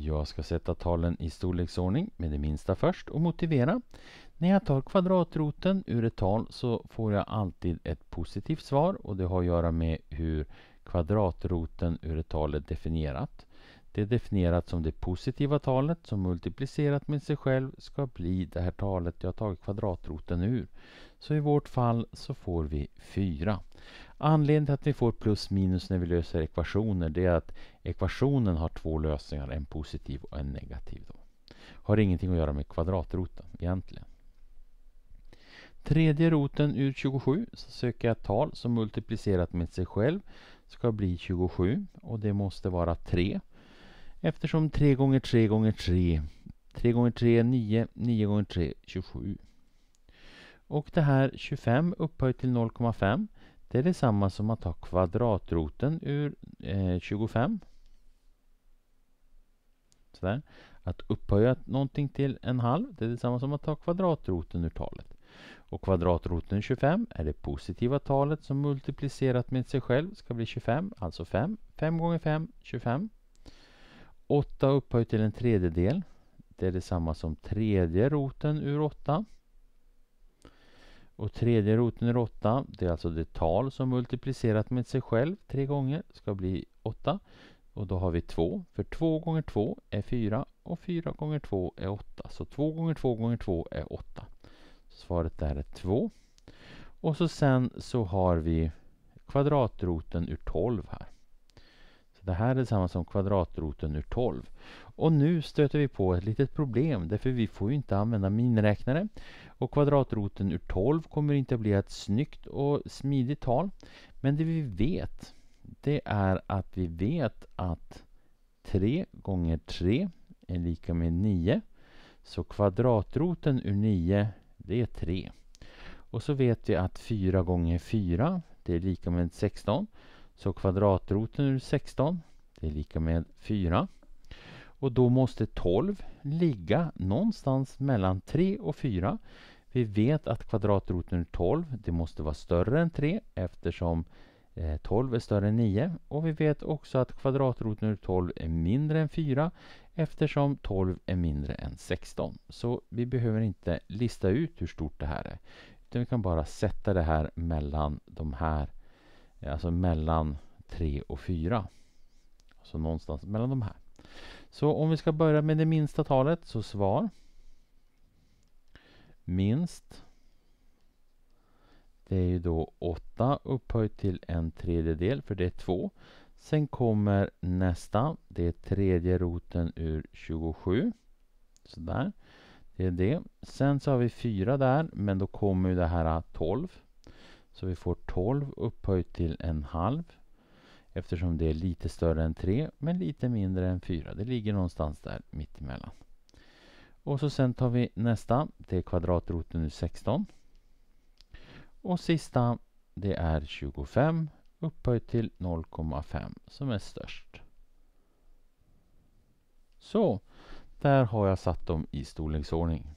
Jag ska sätta talen i storleksordning med det minsta först och motivera. När jag tar kvadratroten ur ett tal så får jag alltid ett positivt svar och det har att göra med hur kvadratroten ur ett tal är definierat. Det är definierat som det positiva talet som multiplicerat med sig själv ska bli det här talet jag tagit kvadratroten ur. Så i vårt fall så får vi 4. Anledningen till att vi får plus minus när vi löser ekvationer det är att ekvationen har två lösningar, en positiv och en negativ. Då. Har ingenting att göra med kvadratroten egentligen. Tredje roten ur 27 så söker jag tal som multiplicerat med sig själv ska bli 27 och det måste vara 3. Eftersom 3 gånger 3 gånger 3 3 gånger 3 är 9, 9 gånger 3 27. Och det här 25 upphöjt till 0,5 det är detsamma som att ta kvadratroten ur eh, 25. Sådär. Att upphöja någonting till en halv det är detsamma som att ta kvadratroten ur talet. Och kvadratroten 25 är det positiva talet som multiplicerat med sig själv ska bli 25, alltså 5. 5 gånger 5, 25. 8 upphöjt till en tredjedel. Det är detsamma som tredje roten ur 8. Och tredje roten ur 8, det är alltså det tal som multiplicerat med sig själv tre gånger ska bli 8. Och då har vi 2, för 2 gånger 2 är 4 och 4 gånger 2 är 8. Så 2 gånger 2 gånger 2 är 8. Svaret där är 2. Och så sen så har vi kvadratroten ur 12 här. Så Det här är samma som kvadratroten ur 12. Och nu stöter vi på ett litet problem därför vi får ju inte använda miniräknare. Och kvadratroten ur 12 kommer inte att bli ett snyggt och smidigt tal. Men det vi vet det är att vi vet att 3 gånger 3 är lika med 9. Så kvadratroten ur 9 det är 3. Och så vet vi att 4 gånger 4 det är lika med 16. Så kvadratroten ur 16 det är lika med 4. Och då måste 12 ligga någonstans mellan 3 och 4. Vi vet att kvadratroten ur 12 det måste vara större än 3 eftersom 12 eh, är större än 9 och vi vet också att kvadratroten ur 12 är mindre än 4 eftersom 12 är mindre än 16. Så vi behöver inte lista ut hur stort det här är. Utan vi kan bara sätta det här mellan de här, eh, alltså mellan 3 och 4. Så någonstans mellan de här. Så om vi ska börja med det minsta talet, så svar minst det är ju då 8 upphöjt till en tredjedel, för det är 2. Sen kommer nästa, det är tredje roten ur 27. Sådär. Det är det. Sen så har vi 4 där, men då kommer ju det här 12. Så vi får 12 upphöjt till en halv. Eftersom det är lite större än 3, men lite mindre än 4. Det ligger någonstans där mittemellan. Och så sen tar vi nästa, det är kvadratroten ur 16. Och sista, det är 25 upphöjt till 0,5 som är störst. Så, där har jag satt dem i storleksordning.